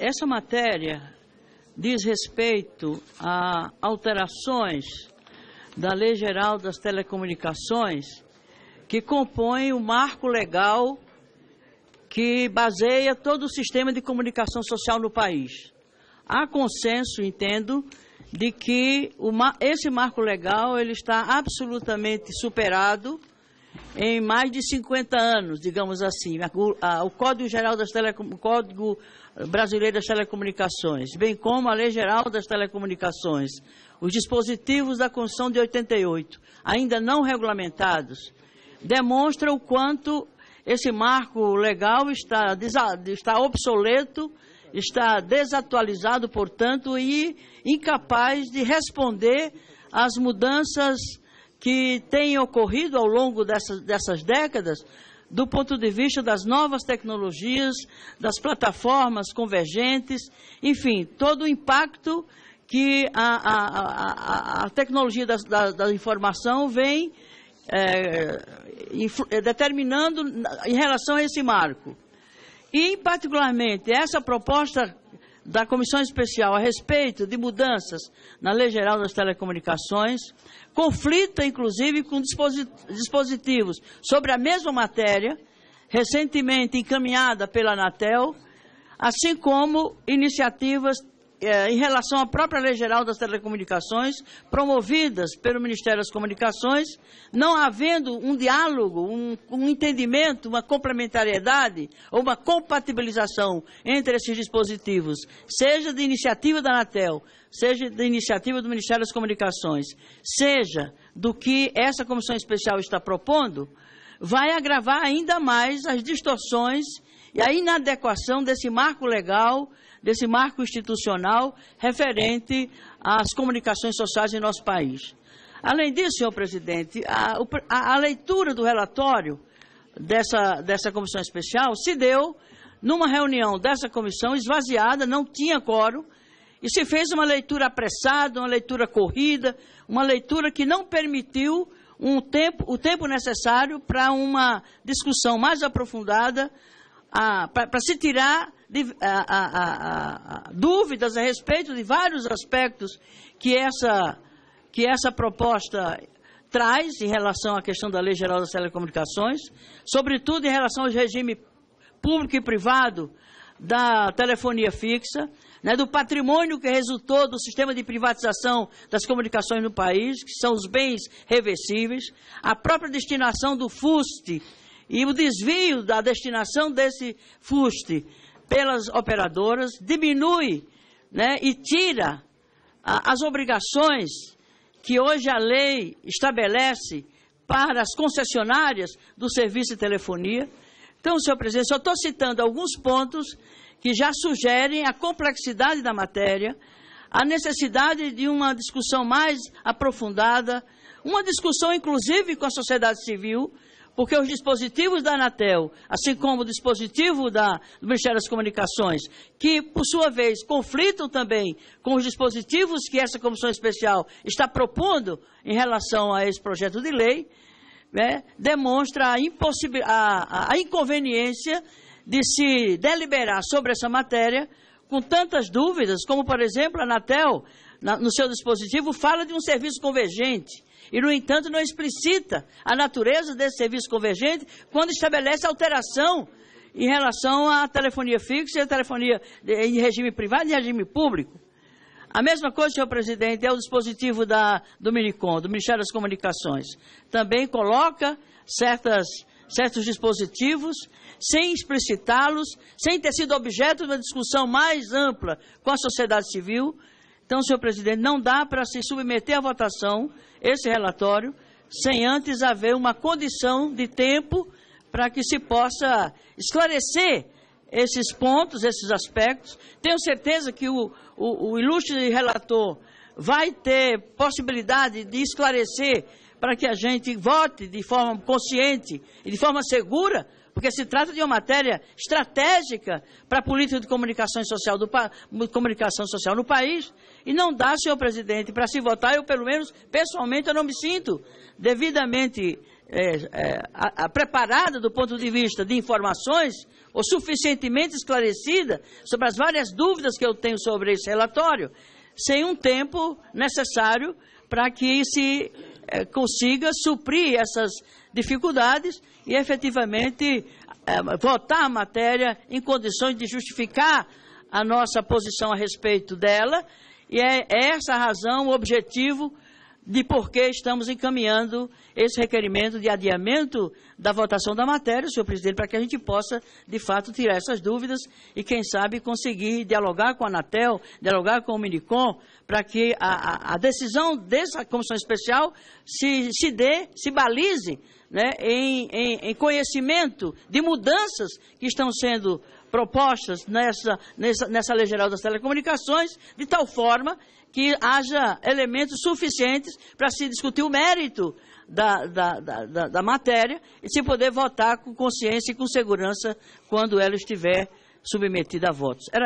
essa matéria diz respeito a alterações da Lei Geral das Telecomunicações, que compõe o marco legal que baseia todo o sistema de comunicação social no país. Há consenso, entendo, de que esse marco legal ele está absolutamente superado em mais de 50 anos, digamos assim, o Código Geral das Telecom... Código Brasileiro das Telecomunicações, bem como a Lei Geral das Telecomunicações, os dispositivos da Constituição de 88, ainda não regulamentados, demonstra o quanto esse marco legal está, está obsoleto, está desatualizado, portanto, e incapaz de responder às mudanças que tem ocorrido ao longo dessas, dessas décadas do ponto de vista das novas tecnologias, das plataformas convergentes, enfim, todo o impacto que a, a, a, a tecnologia da, da, da, informação vem é, é determinando em relação a esse marco. E, particularmente, essa proposta da Comissão Especial a respeito de mudanças na Lei Geral das Telecomunicações, conflita inclusive com dispositivos sobre a mesma matéria, recentemente encaminhada pela Anatel, assim como iniciativas é, em relação à própria Lei Geral das Telecomunicações, promovidas pelo Ministério das Comunicações, não havendo um diálogo, um, um entendimento, uma complementariedade ou uma compatibilização entre esses dispositivos, seja de iniciativa da Anatel, seja da iniciativa do Ministério das Comunicações, seja do que essa comissão especial está propondo, vai agravar ainda mais as distorções e a inadequação desse marco legal desse marco institucional referente às comunicações sociais em nosso país. Além disso, senhor presidente, a, a, a leitura do relatório dessa, dessa comissão especial se deu numa reunião dessa comissão esvaziada, não tinha quórum, e se fez uma leitura apressada, uma leitura corrida, uma leitura que não permitiu um tempo, o tempo necessário para uma discussão mais aprofundada para se tirar de, a, a, a, dúvidas a respeito de vários aspectos que essa, que essa proposta traz em relação à questão da Lei Geral das Telecomunicações, sobretudo em relação ao regime público e privado da telefonia fixa, né, do patrimônio que resultou do sistema de privatização das comunicações no país, que são os bens reversíveis, a própria destinação do FUST, e o desvio da destinação desse fuste pelas operadoras diminui né, e tira a, as obrigações que hoje a lei estabelece para as concessionárias do serviço de telefonia. Então, senhor presidente, só estou citando alguns pontos que já sugerem a complexidade da matéria, a necessidade de uma discussão mais aprofundada, uma discussão, inclusive, com a sociedade civil porque os dispositivos da Anatel, assim como o dispositivo da, do Ministério das Comunicações, que, por sua vez, conflitam também com os dispositivos que essa comissão especial está propondo em relação a esse projeto de lei, né, demonstra a, a, a inconveniência de se deliberar sobre essa matéria com tantas dúvidas, como, por exemplo, a Anatel no seu dispositivo fala de um serviço convergente e, no entanto, não explicita a natureza desse serviço convergente quando estabelece alteração em relação à telefonia fixa e à telefonia em regime privado e em regime público. A mesma coisa, senhor presidente, é o dispositivo da, do Minicom, do Ministério das Comunicações. Também coloca certas, certos dispositivos sem explicitá-los, sem ter sido objeto de uma discussão mais ampla com a sociedade civil, então, senhor presidente, não dá para se submeter à votação esse relatório sem antes haver uma condição de tempo para que se possa esclarecer esses pontos, esses aspectos. Tenho certeza que o, o, o ilustre relator vai ter possibilidade de esclarecer para que a gente vote de forma consciente e de forma segura porque se trata de uma matéria estratégica para a política de comunicação social, do, comunicação social no país, e não dá, senhor presidente, para se votar, eu pelo menos, pessoalmente, eu não me sinto devidamente é, é, a, a preparada do ponto de vista de informações, ou suficientemente esclarecida sobre as várias dúvidas que eu tenho sobre esse relatório, sem um tempo necessário para que se eh, consiga suprir essas dificuldades e efetivamente eh, votar a matéria em condições de justificar a nossa posição a respeito dela. E é, é essa a razão, o objetivo de por que estamos encaminhando esse requerimento de adiamento da votação da matéria, senhor presidente, para que a gente possa, de fato, tirar essas dúvidas e, quem sabe, conseguir dialogar com a Anatel, dialogar com o Minicom, para que a, a, decisão dessa comissão especial se, se dê, se balize né, em, em, em conhecimento de mudanças que estão sendo propostas nessa, nessa, nessa Lei Geral das Telecomunicações, de tal forma que haja elementos suficientes para se discutir o mérito da, da, da, da, matéria e se poder votar com consciência e com segurança quando ela estiver submetida a votos. Era